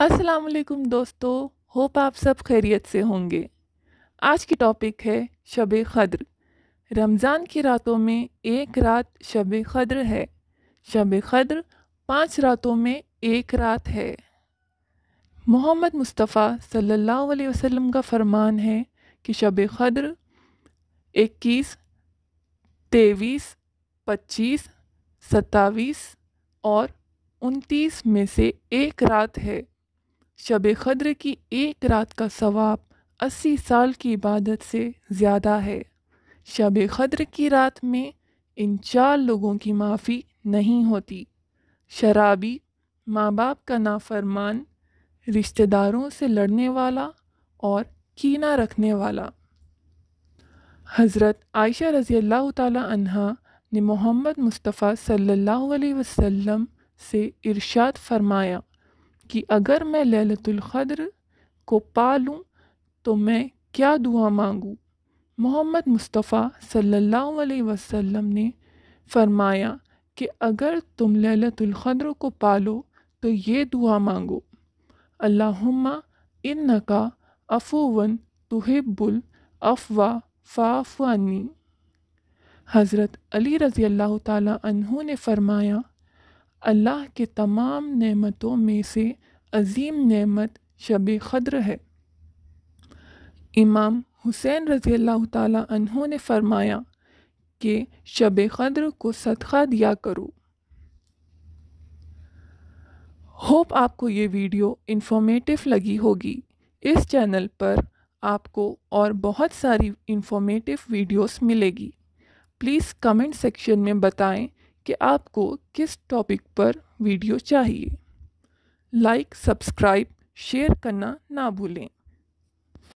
अस्सलाम वालेकुम दोस्तों होप आप सब खैरियत से होंगे आज की टॉपिक है शब ख़द्र रमज़ान की रातों में एक रात शब ख़द्र है शब ख़द्र पाँच रातों में एक रात है मोहम्मद मुस्तफ़ा सल्लल्लाहु अलैहि वसल्लम का फरमान है कि शब ख़द्र इक्कीस तेईस पच्चीस सत्ताईस और उनतीस में से एक रात है शब खद्र की एक रात का सवाब अस्सी साल की इबादत से ज़्यादा है शब खद्र की रात में इन चार लोगों की माफ़ी नहीं होती शराबी माँ बाप का नाफरमान रिश्तेदारों से लड़ने वाला और कीना रखने वाला हज़रत आयशा रज़ी अल्लाह तहा ने मोहम्मद मुस्तफ़ा सल्लल्लाहु अलैहि वसल्लम से इरशाद फरमाया कि अगर मैं ख़द्र को पा लूँ तो मैं क्या दुआ मांगूँ मोहम्मद मुस्तफ़ा सल्लल्लाहु अलैहि वसल्लम ने फरमाया कि अगर तुम ख़द्र को पालो तो ये दुआ मांगो अल्लाहुम्मा इन्नका अफूवन तुहिब्बुल अफवा फ़ाफ़ानी हज़रत अली रज़ी अल्लाह ताला ने फ़रमाया अल्लाह के तमाम नेमतों में से अजीम नेमत शब ख़द्र है इमाम हुसैन रज़ी अल्लाह तहों ने फरमाया कि शब ख़द्र को सदक़ा दिया करो होप आपको ये वीडियो इन्फॉर्मेटिव लगी होगी इस चैनल पर आपको और बहुत सारी इन्फॉर्मेटिव वीडियोस मिलेगी प्लीज़ कमेंट सेक्शन में बताएं कि आपको किस टॉपिक पर वीडियो चाहिए लाइक सब्सक्राइब शेयर करना ना भूलें